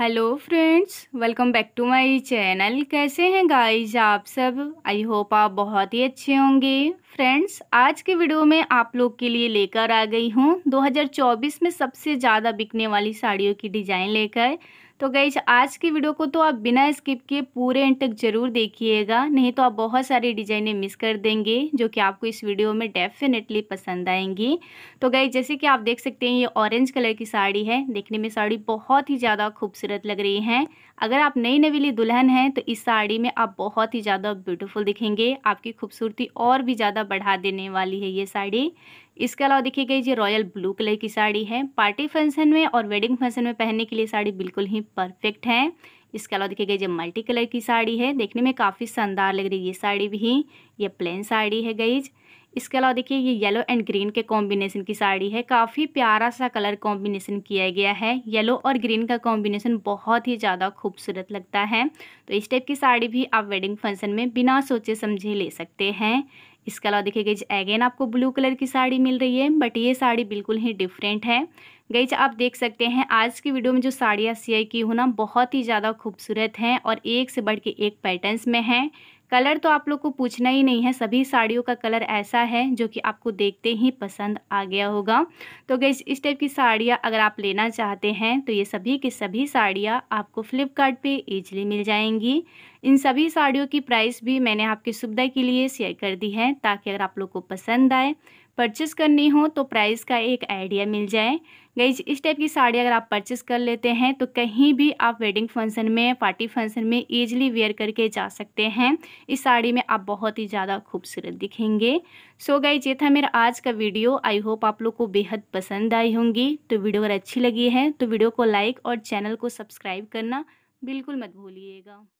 hello friends welcome back to my channel कैसे हैं guys आप सब आई होप आप बहुत ही अच्छे होंगे फ्रेंड्स आज के वीडियो में आप लोग के लिए लेकर आ गई हूँ 2024 में सबसे ज़्यादा बिकने वाली साड़ियों की डिज़ाइन लेकर तो गई आज की वीडियो को तो आप बिना स्किप किए पूरे एंड तक ज़रूर देखिएगा नहीं तो आप बहुत सारी डिज़ाइनें मिस कर देंगे जो कि आपको इस वीडियो में डेफिनेटली पसंद आएंगी तो गई जैसे कि आप देख सकते हैं ये ऑरेंज कलर की साड़ी है देखने में साड़ी बहुत ही ज़्यादा खूबसूरत लग रही है अगर आप नई नवीली दुल्हन हैं तो इस साड़ी में आप बहुत ही ज़्यादा ब्यूटीफुल दिखेंगे आपकी खूबसूरती और भी ज़्यादा बढ़ा देने वाली है ये साड़ी इसके अलावा देखिए गई ये रॉयल ब्लू कलर की साड़ी है पार्टी फंक्शन में और वेडिंग फंक्शन में पहनने के लिए साड़ी बिल्कुल ही परफेक्ट है इसके अलावा देखिए गई ये मल्टी कलर की साड़ी है देखने में काफ़ी शानदार लग रही है ये साड़ी भी ये प्लेन साड़ी है गईज इसके अलावा देखिए ये येलो एंड ग्रीन के कॉम्बिनेशन की साड़ी है काफ़ी प्यारा सा कलर कॉम्बिनेशन किया गया है येलो और ग्रीन का कॉम्बिनेशन बहुत ही ज़्यादा खूबसूरत लगता है तो इस टाइप की साड़ी भी आप वेडिंग फंक्शन में बिना सोचे समझे ले सकते हैं इसके अलावा देखिए गई अगेन आपको ब्लू कलर की साड़ी मिल रही है बट ये साड़ी बिल्कुल ही डिफरेंट है गईज आप देख सकते हैं आज की वीडियो में जो साड़ियाँ सियाई की हूँ ना बहुत ही ज़्यादा खूबसूरत हैं और एक से बढ़ के एक पैटर्न्स में हैं कलर तो आप लोग को पूछना ही नहीं है सभी साड़ियों का कलर ऐसा है जो कि आपको देखते ही पसंद आ गया होगा तो गैस इस टाइप की साड़ियाँ अगर आप लेना चाहते हैं तो ये सभी की सभी साड़ियाँ आपको फ्लिपकार्ट पे ईजिली मिल जाएंगी इन सभी साड़ियों की प्राइस भी मैंने आपकी सुविधा के लिए शेयर कर दी है ताकि अगर आप लोग को पसंद आए परचेस करनी हो तो प्राइस का एक आइडिया मिल जाए गई इस टाइप की साड़ी अगर आप परचेस कर लेते हैं तो कहीं भी आप वेडिंग फंक्शन में पार्टी फंक्शन में ईजिली वेयर करके जा सकते हैं इस साड़ी में आप बहुत ही ज़्यादा खूबसूरत दिखेंगे सो so गाइज ये था मेरा आज का वीडियो आई होप आप लोग को बेहद पसंद आई होंगी तो वीडियो अगर अच्छी लगी है तो वीडियो को लाइक और चैनल को सब्सक्राइब करना बिल्कुल मत भूलिएगा